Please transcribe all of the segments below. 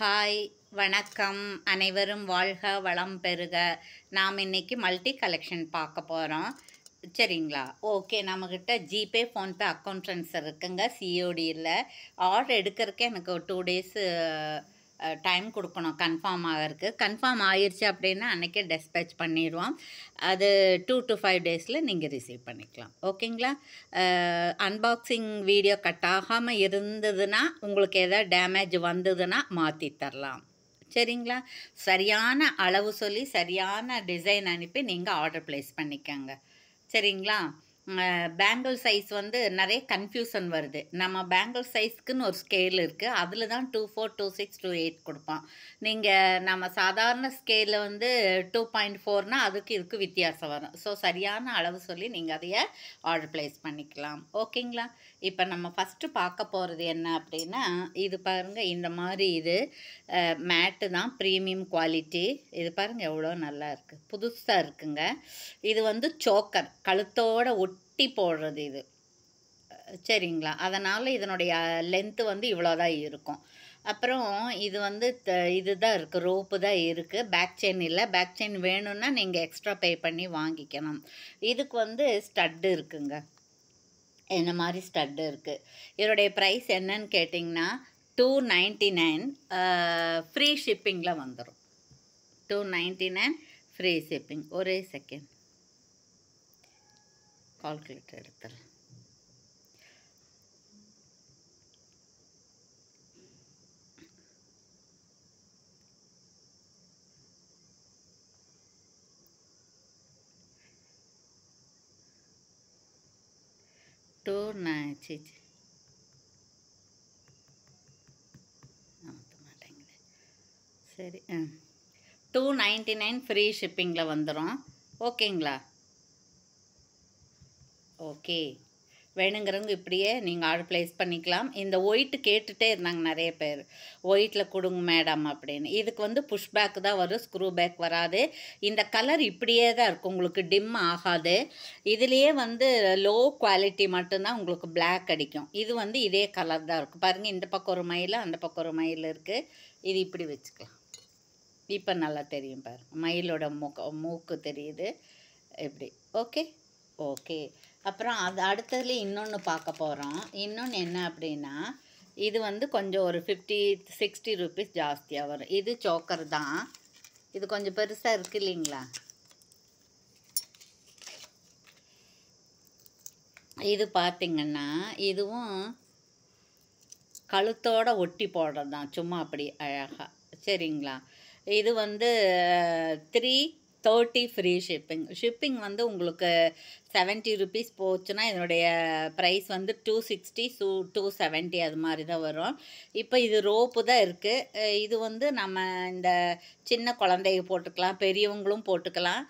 hi வணக்கம் அனைவரும் வாழ்க வளம் பெறுக நாம் இன்றைக்கி மல்டி கலெக்ஷன் பார்க்க போகிறோம் சரிங்களா ஓகே நம்மக்கிட்ட ஜிபே ஃபோன்பே அக்கௌண்ட்ஸ் ட்ரான்ஸ்ஃபர் இருக்குங்க சிஓடியில் ஆர்டர் எடுக்கிறதுக்கே எனக்கு ஒரு டூ டேஸு டைம் கொடுக்கணும் கன்ஃபார்ம் ஆகிறதுக்கு கன்ஃபார்ம் ஆயிடுச்சு அப்படின்னா அன்றைக்கே டெஸ்பேச் பண்ணிடுவோம் அது டூ டு ஃபைவ் டேஸில் நீங்கள் ரிசீவ் பண்ணிக்கலாம் ஓகேங்களா அன்பாக்சிங் வீடியோ கட் ஆகாமல் இருந்ததுன்னா உங்களுக்கு எதாவது டேமேஜ் வந்ததுன்னா மாற்றி தரலாம் சரிங்களா சரியான அளவு சொல்லி சரியான டிசைன் அனுப்பி நீங்கள் ஆர்டர் ப்ளேஸ் பண்ணிக்கோங்க சரிங்களா பேங்கிள் சைஸ் வந்து நிறைய கன்ஃபியூஷன் வருது நம்ம பேங்கிள் சைஸ்க்குன்னு ஒரு ஸ்கேல் இருக்குது அதில் தான் two four two six two eight கொடுப்போம் நீங்கள் நம்ம சாதாரண ஸ்கேலில் வந்து டூ பாயிண்ட் ஃபோர்னால் அதுக்கு இதுக்கு வித்தியாசம் வரும் ஸோ சரியான அளவு சொல்லி நீங்கள் அதையே ஆர்டர் ப்ளேஸ் பண்ணிக்கலாம் ஓகேங்களா இப்போ நம்ம ஃபஸ்ட்டு பார்க்க போகிறது என்ன அப்படின்னா இது பாருங்கள் இந்த மாதிரி இது மேட்டு தான் ப்ரீமியம் குவாலிட்டி இது பாருங்கள் எவ்வளோ நல்லா இருக்குது புதுசாக இருக்குங்க இது வந்து சோக்கர் கழுத்தோட குட்டி போடுறது இது சரிங்களா அதனால் இதனுடைய லென்த்து வந்து இவ்வளோதான் இருக்கும் அப்புறம் இது வந்து த இது தான் இருக்குது ரோப்பு தான் இருக்குது பேக் செயின் இல்லை பேக் செயின் வேணும்னா நீங்கள் எக்ஸ்ட்ரா பே பண்ணி வாங்கிக்கணும் இதுக்கு வந்து ஸ்டட்டு இருக்குங்க என்ன மாதிரி ஸ்டட்டு இருக்குது இதனுடைய ப்ரைஸ் என்னன்னு கேட்டிங்கன்னா டூ நைன்ட்டி நைன் ஃப்ரீ ஷிப்பிங்கில் வந்துடும் two ninety nine free shipping ஒரே செகண்ட் கால்குலேட்டர் எடுத்துறேன் டூ நான் சேச்சு மாட்டேங்குது சரி ஆ டூ நைன்ட்டி நைன் ஃப்ரீ ஷிப்பிங்கில் வந்துடும் ஓகேங்களா ஓகே வேணுங்கிறவங்க இப்படியே நீங்கள் ஆள் ப்ளேஸ் பண்ணிக்கலாம் இந்த ஒயிட்டு கேட்டுகிட்டே இருந்தாங்க நிறைய பேர் ஒயிட்டில் கொடுங்க மேடம் அப்படின்னு இதுக்கு வந்து புஷ் பேக் தான் வரும் ஸ்க்ரூ பேக் வராது இந்த கலர் இப்படியே தான் இருக்கும் உங்களுக்கு டிம் ஆகாது இதுலேயே வந்து லோ குவாலிட்டி மட்டும்தான் உங்களுக்கு பிளாக் அடிக்கும் இது வந்து இதே கலர் தான் இருக்கும் பாருங்கள் இந்த பக்கம் ஒரு மயில் அந்த பக்கம் ஒரு மயில் இருக்குது இது இப்படி வச்சுக்கலாம் இப்போ நல்லா தெரியும் பாரு மயிலோட மூக்க மூக்கு தெரியுது இப்படி ஓகே ஓகே அப்புறம் அது அடுத்ததுல இன்னொன்று பார்க்க போகிறோம் இன்னொன்று என்ன அப்படின்னா இது வந்து கொஞ்சம் ஒரு ஃபிஃப்டி சிக்ஸ்டி ருபீஸ் ஜாஸ்தியாக வரும் இது சோக்கர் தான் இது கொஞ்சம் பெருசாக இருக்குது இல்லைங்களா இது பார்த்திங்கன்னா இதுவும் கழுத்தோட ஒட்டி போடுறது தான் சும்மா அப்படி அழகாக சரிங்களா இது வந்து three thirty free shipping shipping வந்து உங்களுக்கு செவன்ட்டி ருபீஸ் போச்சுன்னா இதனுடைய ப்ரைஸ் வந்து two sixty to two seventy அது மாதிரி தான் வரும் இப்போ இது ரோப்பு தான் இருக்குது இது வந்து நம்ம இந்த சின்ன குழந்தைய போட்டுக்கலாம் பெரியவங்களும் போட்டுக்கலாம்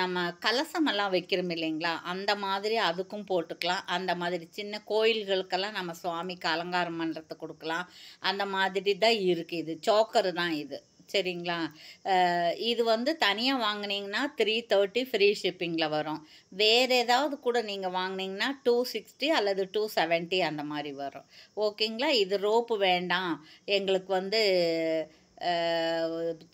நம்ம கலசமெல்லாம் வைக்கிறோம் இல்லைங்களா அந்த மாதிரி அதுக்கும் போட்டுக்கலாம் அந்த மாதிரி சின்ன கோயில்களுக்கெல்லாம் நம்ம சுவாமிக்கு அலங்காரம் பண்ணுறதுக்கு கொடுக்கலாம் அந்த மாதிரி தான் இருக்குது இது சோக்கர் தான் இது சரிங்களா இது வந்து தனியாக வாங்கினீங்கன்னா த்ரீ தேர்ட்டி ஃப்ரீ ஷிப்பிங்கில் வரும் வேறு ஏதாவது கூட நீங்கள் வாங்கினீங்கன்னா டூ சிக்ஸ்டி அல்லது டூ செவன்ட்டி அந்த மாதிரி வரும் ஓகேங்களா இது ரோப்பு வேண்டாம் எங்களுக்கு வந்து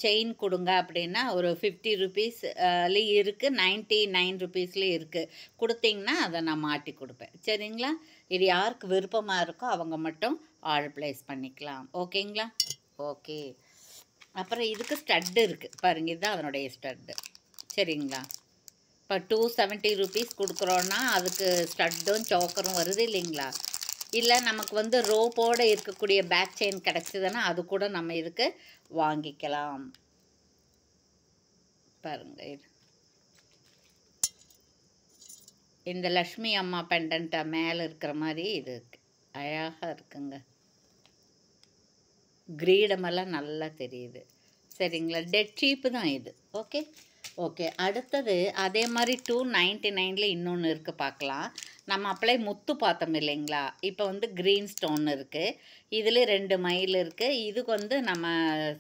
செயின் கொடுங்க அப்படின்னா ஒரு ஃபிஃப்டி ருபீஸ்லேயும் இருக்குது நைன்ட்டி நைன் ருபீஸ்லேயும் இருக்குது கொடுத்தீங்கன்னா அதை நான் மாட்டி கொடுப்பேன் சரிங்களா இது யாருக்கு விருப்பமாக இருக்கோ அவங்க மட்டும் ஆர்டர் ப்ளேஸ் பண்ணிக்கலாம் ஓகேங்களா ஓகே அப்புறம் இதுக்கு ஸ்டட்டு இருக்குது பாருங்கள் இதுதான் அதனுடைய ஸ்டட்டு சரிங்களா இப்போ டூ செவன்ட்டி ருபீஸ் கொடுக்குறோன்னா அதுக்கு ஸ்டட்டும் சோக்கரும் வருது இல்லைங்களா இல்லை நமக்கு வந்து ரோப்போடு இருக்கக்கூடிய பேக் செயின் கிடச்சிதுன்னா அது கூட நம்ம இதுக்கு வாங்கிக்கலாம் பாருங்கள் இது இந்த லக்ஷ்மி அம்மா பெண்டன்ட்டாக மேலே இருக்கிற மாதிரி இது இருக்குது அழகாக இருக்குங்க கிரீடமெல்லாம் நல்லா தெரியுது சரிங்களா டெட் சீப்பு தான் இது ஓகே ஓகே அடுத்தது அதே மாதிரி டூ நைன்ட்டி நைனில் இன்னொன்று இருக்குது பார்க்கலாம் நம்ம அப்படியே முத்து பார்த்தோம் இல்லைங்களா இப்போ வந்து க்ரீன் ஸ்டோன் இருக்குது இதில் ரெண்டு மைல் இருக்குது இதுக்கு வந்து நம்ம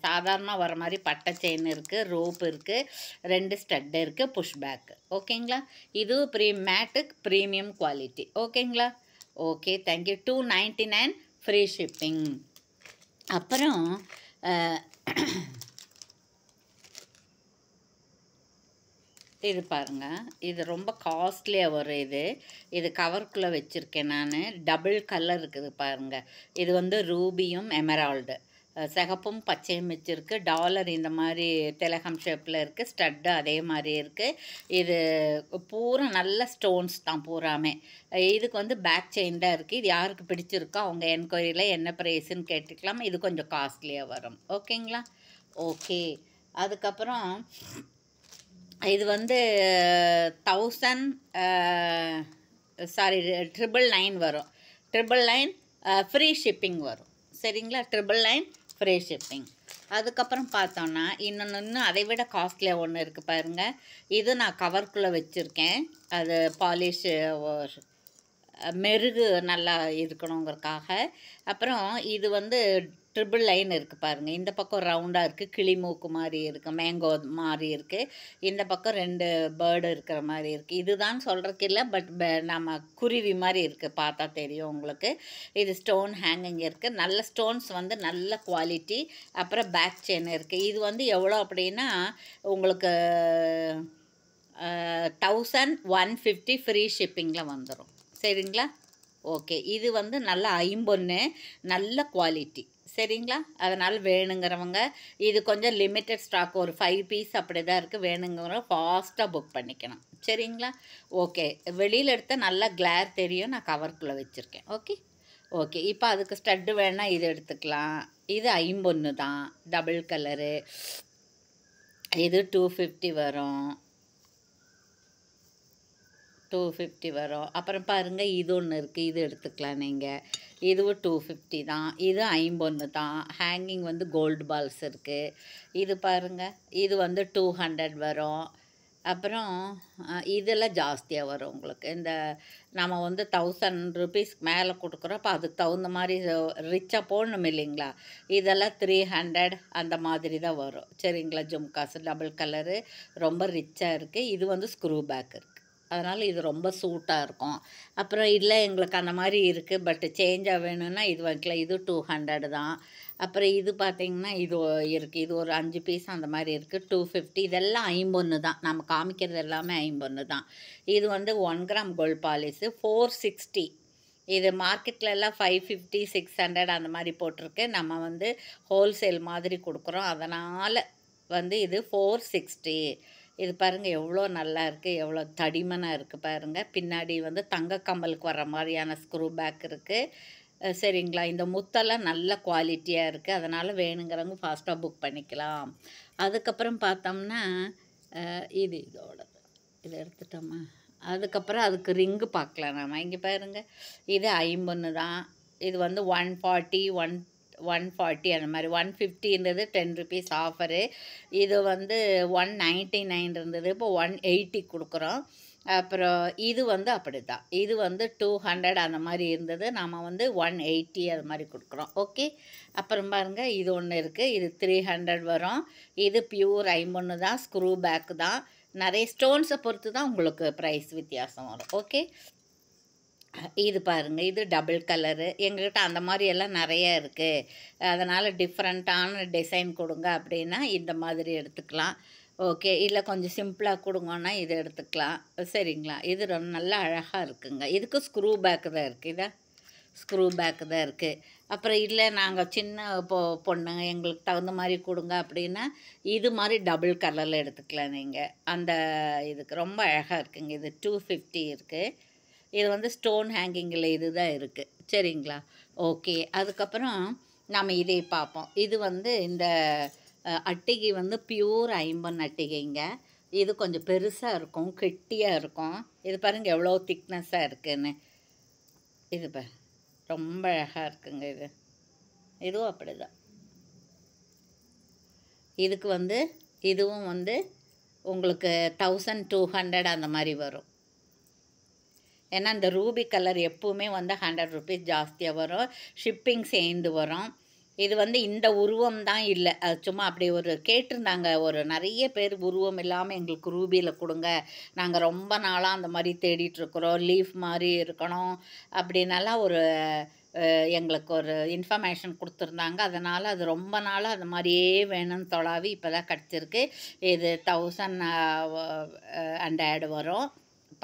சாதாரணமாக வர மாதிரி பட்டை செயின் இருக்குது ரோப் இருக்குது ரெண்டு ஸ்டட்டு இருக்குது புஷ் பேக்கு ஓகேங்களா இது ப்ரீ மேட்டுக் ப்ரீமியம் குவாலிட்டி ஓகேங்களா okay thank you two ninety nine free shipping அப்புறம் இது பாருங்க இது ரொம்ப காஸ்ட்லியாக வரும் இது இது கவருக்குள்ளே வச்சுருக்கேன் நான் டபுள் கலர் இருக்குது பாருங்கள் இது வந்து ரூபியும் எமரால்டு சிகப்பும் பச்சையும் வச்சுருக்கு டாலர் இந்த மாதிரி திலகம் ஷேப்பில் இருக்குது ஸ்டட்டு அதே மாதிரி இருக்குது இது பூரா நல்ல ஸ்டோன்ஸ் தான் பூராமே இதுக்கு வந்து பேக் செயின் தான் இருக்குது இது யாருக்கு பிடிச்சிருக்கோ அவங்க என்கொயரியில் என்ன ப்ரைஸுன்னு கேட்டுக்கலாம் இது கொஞ்சம் காஸ்ட்லியாக வரும் ஓகேங்களா ஓகே அதுக்கப்புறம் இது வந்து தௌசண்ட் சாரி ட்ரிபிள் நைன் வரும் ட்ரிபிள் நைன் ஃப்ரீ ஷிப்பிங் வரும் சரிங்களா ட்ரிபிள் நைன் ஃப்ரீ ஷிப்பிங் அதுக்கப்புறம் பார்த்தோன்னா இன்னொன்று இன்னும் அதை விட காஸ்ட்லியாக ஒன்று இருக்குது பாருங்கள் இது நான் கவர்க்குள்ளே வச்சுருக்கேன் அது பாலிஷ் மெருகு நல்லா இருக்கணுங்கிறக்காக அப்புறம் இது வந்து ட்ரிபிள் லைன் இருக்குது பாருங்கள் இந்த பக்கம் ரவுண்டாக இருக்குது கிளி மூக்கு மாதிரி இருக்குது மேங்கோ மாதிரி இருக்குது இந்த பக்கம் ரெண்டு பேர்டு இருக்கிற மாதிரி இருக்குது இதுதான் சொல்கிறதுக்கு இல்லை பட் நம்ம குருவி மாதிரி இருக்குது பார்த்தா தெரியும் உங்களுக்கு இது ஸ்டோன் ஹேங்கிங் இருக்குது நல்ல ஸ்டோன்ஸ் வந்து நல்ல குவாலிட்டி அப்புறம் பேக் செயின் இருக்குது இது வந்து எவ்வளோ அப்படின்னா உங்களுக்கு தௌசண்ட் ஒன் ஃபிஃப்டி ஃப்ரீ ஷிப்பிங்கில் வந்துடும் சரிங்களா ஓகே இது வந்து நல்ல ஐம்பொன்று நல்ல குவாலிட்டி சரிங்களா அதனால் வேணுங்கிறவங்க இது கொஞ்சம் லிமிட்டட் ஸ்டாக் ஒரு ஃபைவ் பீஸ் அப்படி தான் இருக்குது வேணுங்கிறவங்க ஃபாஸ்ட்டாக புக் பண்ணிக்கணும் சரிங்களா ஓகே வெளியில் எடுத்தால் நல்லா கிளேர் தெரியும் நான் கவர்க்குள்ளே வச்சுருக்கேன் ஓகே ஓகே இப்போ அதுக்கு ஸ்டட்டு வேணால் இது எடுத்துக்கலாம் இது ஐம்பொன்று தான் டபுள் கலரு இது டூ ஃபிஃப்டி வரும் டூ ஃபிஃப்டி வரும் அப்புறம் பாருங்கள் இது ஒன்று இருக்குது இது எடுத்துக்கலாம் நீங்கள் இதுவும் டூ ஃபிஃப்டி தான் இது ஐம்பொன்று தான் ஹேங்கிங் வந்து கோல்டு பால்ஸ் இருக்குது இது பாருங்கள் இது வந்து டூ ஹண்ட்ரட் வரும் அப்புறம் இதெல்லாம் ஜாஸ்தியாக வரும் உங்களுக்கு இந்த நம்ம வந்து தௌசண்ட் ருபீஸ்க்கு மேலே கொடுக்குறோம் அப்போ அதுக்கு தகுந்த மாதிரி ரிச்சாக போடணும் இல்லைங்களா இதெல்லாம் த்ரீ ஹண்ட்ரட் அந்த மாதிரி தான் வரும் சரிங்களா ஜும்காசு டபுள் கலரு ரொம்ப ரிச்சாக இருக்குது இது வந்து ஸ்க்ரூ பேக் இருக்குது அதனால் இது ரொம்ப சூட்டாக இருக்கும் அப்புறம் இல்லை எங்களுக்கு அந்த மாதிரி இருக்குது பட்டு சேஞ்சாக வேணும்னா இது வைக்கல இது டூ ஹண்ட்ரடு தான் அப்புறம் இது பார்த்திங்கன்னா இது இருக்குது இது ஒரு அஞ்சு பீஸ் அந்த மாதிரி இருக்குது டூ ஃபிஃப்டி இதெல்லாம் ஐம்பொன்று தான் நம்ம காமிக்கிறது எல்லாமே ஐம்பொன்று தான் இது வந்து one gram gold polish four sixty இது மார்க்கெட்லலாம் ஃபைவ் ஃபிஃப்டி சிக்ஸ் ஹண்ட்ரட் அந்த மாதிரி போட்டிருக்கு நம்ம வந்து ஹோல்சேல் மாதிரி கொடுக்குறோம் அதனால் வந்து இது ஃபோர் சிக்ஸ்டி இது பாருங்கள் எவ்வளோ நல்லா இருக்குது எவ்வளோ தடிமனாக இருக்குது பாருங்கள் பின்னாடி வந்து தங்க கம்பலுக்கு வர மாதிரியான ஸ்க்ரூ பேக் இருக்குது சரிங்களா இந்த முத்தெல்லாம் நல்ல குவாலிட்டியாக இருக்குது அதனால் வேணுங்கிறவங்க ஃபாஸ்ட்டாக புக் பண்ணிக்கலாம் அதுக்கப்புறம் பார்த்தோம்னா இது இதோடது இதை எடுத்துட்டோமா அதுக்கப்புறம் அதுக்கு ரிங்கு பார்க்கலாம் நான் இங்கே பாருங்கள் இது ஐம்பொன்று தான் இது வந்து one forty one one forty அந்த மாதிரி ஒன் ஃபிஃப்டி இருந்தது டென் ருபீஸ் ஆஃபரு இது வந்து ஒன் நைன்ட்டி நைன் இருந்தது இப்போ ஒன் எயிட்டி கொடுக்குறோம் அப்புறம் இது வந்து அப்படி தான் இது வந்து டூ ஹண்ட்ரட் அந்த மாதிரி இருந்தது நாம் வந்து ஒன் எயிட்டி அது மாதிரி கொடுக்குறோம் ஓகே அப்புறம் பாருங்கள் இது ஒன்று இருக்குது இது த்ரீ ஹண்ட்ரட் வரும் இது பியூர் ஐம்பொன்று தான் ஸ்க்ரூ பேக்கு தான் நிறைய ஸ்டோன்ஸை பொறுத்து தான் உங்களுக்கு ப்ரைஸ் வித்தியாசம் வரும் ஓகே இது பாருங்கள் இது டபுள் கலரு எங்ககிட்ட அந்த மாதிரி எல்லாம் நிறைய இருக்குது அதனால் டிஃப்ரெண்ட்டான டிசைன் கொடுங்க அப்படின்னா இந்த மாதிரி எடுத்துக்கலாம் ஓகே இல்லை கொஞ்சம் சிம்பிளாக கொடுங்கன்னா இது எடுத்துக்கலாம் சரிங்களா இது ரொம்ப நல்லா அழகாக இருக்குங்க இதுக்கு ஸ்க்ரூ பேக்கு தான் இருக்குது இதை ஸ்க்ரூ பேக்கு தான் இருக்குது அப்புறம் இல்லை நாங்கள் சின்ன பொ பொண்ணுங்க எங்களுக்கு தகுந்த மாதிரி கொடுங்க அப்படின்னா இது மாதிரி டபுள் கலரில் எடுத்துக்கலாம் நீங்கள் அந்த இதுக்கு ரொம்ப அழகாக இருக்குங்க இது டூ ஃபிஃப்டி இருக்குது இது வந்து ஸ்டோன் ஹேங்கிங்கில் இது தான் இருக்குது சரிங்களா ஓகே அதுக்கப்புறம் நாம் இதே பார்ப்போம் இது வந்து இந்த அட்டிகை வந்து பியூர் ஐம்பன் அட்டிகைங்க இது கொஞ்சம் பெருசாக இருக்கும் கெட்டியாக இருக்கும் இது பாருங்கள் எவ்வளோ திக்னஸ்ஸாக இருக்குதுன்னு இது ப ரொம்ப அழகாக இருக்குங்க இது இதுவும் அப்படி தான் இதுக்கு வந்து இதுவும் வந்து உங்களுக்கு தௌசண்ட் டூ ஹண்ட்ரட் அந்த மாதிரி வரும் ஏன்னா இந்த ரூபி கலர் எப்போவுமே வந்து ஹண்ட்ரட் ருபீஸ் ஜாஸ்தியாக வரும் ஷிப்பிங் சேர்ந்து வரும் இது வந்து இந்த உருவம் தான் இல்லை அது சும்மா அப்படி ஒரு கேட்டிருந்தாங்க ஒரு நிறைய பேர் உருவம் இல்லாமல் எங்களுக்கு ரூபியில் கொடுங்க நாங்கள் ரொம்ப நாளாக அந்த மாதிரி தேடிட்டுருக்குறோம் லீஃப் மாதிரி இருக்கணும் அப்படின்னால ஒரு எங்களுக்கு ஒரு இன்ஃபர்மேஷன் கொடுத்துருந்தாங்க அதனால் அது ரொம்ப நாளாக அது மாதிரியே வேணும்னு தொழாவி இப்போ தான் கிடச்சிருக்கு இது தௌசண்ட் அண்ட் வரும்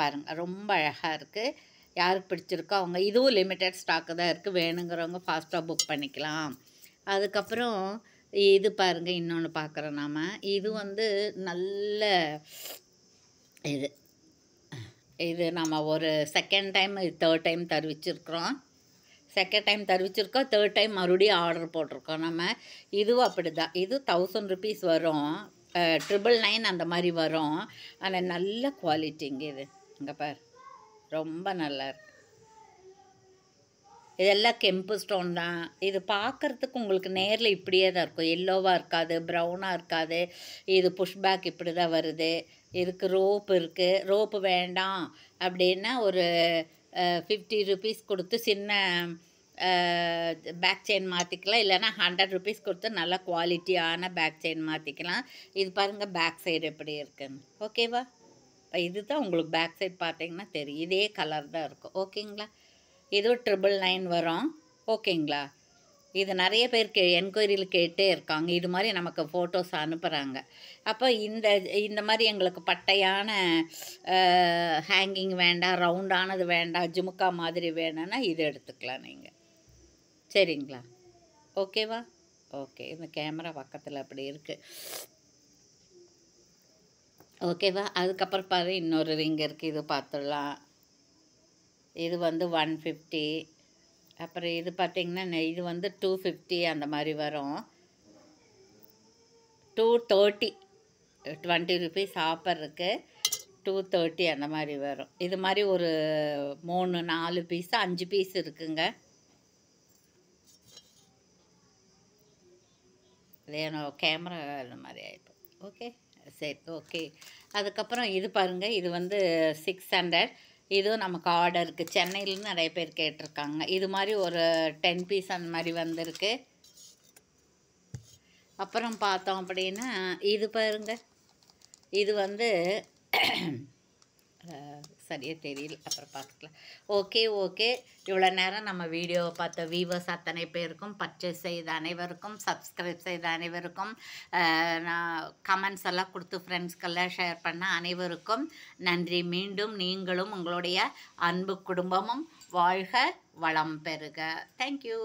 பாருங்கள் ரொம்ப அழகாக இருக்குது யாருக்கு பிடிச்சிருக்கோ அவங்க இதுவும் லிமிட்டட் ஸ்டாக்கு தான் இருக்குது வேணுங்கிறவங்க ஃபாஸ்ட்டாக புக் பண்ணிக்கலாம் அதுக்கப்புறம் இது பாருங்கள் இன்னொன்று பார்க்குறோம் நாம் இது வந்து நல்ல இது இது நம்ம ஒரு செகண்ட் டைம் தேர்ட் டைம் தருவிச்சிருக்கிறோம் செகண்ட் டைம் தருவிச்சிருக்கோம் தேர்ட் டைம் மறுபடியும் ஆர்டர் போட்டிருக்கோம் நம்ம இதுவும் அப்படி தான் இது தௌசண்ட் ருபீஸ் வரும் ட்ரிபிள் நைன் அந்த மாதிரி வரும் ஆனால் நல்ல குவாலிட்டிங்க இது இங்கே பார் ரொம்ப நல்லா இருக்கு இதெல்லாம் கெம்பு ஸ்டோன் தான் இது பார்க்குறதுக்கு உங்களுக்கு நேரில் இப்படியே தான் இருக்கும் எல்லோவாக இருக்காது ப்ரௌனாக இருக்காது இது புஷ்பேக் இப்படி தான் வருது இதுக்கு ரோப் இருக்குது ரோப்பு வேண்டாம் அப்படின்னா ஒரு ஃபிஃப்டி ருபீஸ் கொடுத்து சின்ன பேக் செயின் மாற்றிக்கலாம் இல்லைனா ஹண்ட்ரட் ருபீஸ் கொடுத்து நல்ல குவாலிட்டியான பேக் செயின் மாற்றிக்கலாம் இது பாருங்கள் பேக் சைடு எப்படி இருக்குன்னு ஓகேவா இப்போ இது தான் உங்களுக்கு பேக் சைட் பார்த்தீங்கன்னா தெரியும் இதே கலர் தான் இருக்கும் ஓகேங்களா இது ட்ரிபிள் நைன் வரும் ஓகேங்களா இது நிறைய பேர் கே என்கொயரியில் கேட்டே இருக்காங்க இது மாதிரி நமக்கு ஃபோட்டோஸ் அனுப்புகிறாங்க அப்போ இந்த இந்த மாதிரி எங்களுக்கு பட்டையான ஹேங்கிங் வேண்டாம் ரவுண்டானது வேண்டாம் ஜுமுக்கா மாதிரி வேணும்னா இது எடுத்துக்கலாம் நீங்கள் சரிங்களா ஓகேவா ஓகே இந்த கேமரா பக்கத்தில் அப்படி இருக்குது ஓகேவா அதுக்கப்புறம் பாரு இன்னொரு ரிங் இருக்குது இது பார்த்துடலாம் இது வந்து ஒன் ஃபிஃப்டி அப்புறம் இது பார்த்திங்கன்னா இது வந்து டூ ஃபிஃப்டி அந்த மாதிரி வரும் two thirty twenty rupees offer இருக்குது டூ தேர்ட்டி அந்த மாதிரி வரும் இது மாதிரி ஒரு மூணு நாலு பீஸ் அஞ்சு பீஸ் இருக்குங்க வேணும் கேமரா அந்த மாதிரி ஆகிடும் ஓகே சரி ஓகே அதுக்கப்புறம் இது பாருங்கள் இது வந்து சிக்ஸ் ஹண்ட்ரட் இதுவும் நமக்கு ஆர்டர் இருக்குது சென்னையிலேருந்து நிறைய பேர் கேட்டிருக்காங்க இது மாதிரி ஒரு டென் பீஸ் அந்த மாதிரி வந்திருக்கு அப்புறம் பார்த்தோம் அப்படின்னா இது பாருங்கள் இது வந்து சரியாக தெரியல அப்புறம் பார்த்துக்கலாம் ஓகே ஓகே இவ்வளோ நேரம் நம்ம வீடியோவை பார்த்த வீவர்ஸ் அத்தனை பேருக்கும் பர்ச்சேஸ் செய்த அனைவருக்கும் சப்ஸ்கிரைப் செய்த அனைவருக்கும் நான் கமெண்ட்ஸ் எல்லாம் கொடுத்து ஃப்ரெண்ட்ஸ்க்கெல்லாம் ஷேர் பண்ண அனைவருக்கும் நன்றி மீண்டும் நீங்களும் உங்களுடைய அன்பு குடும்பமும் வாழ்க வளம் பெறுக தேங்க்யூ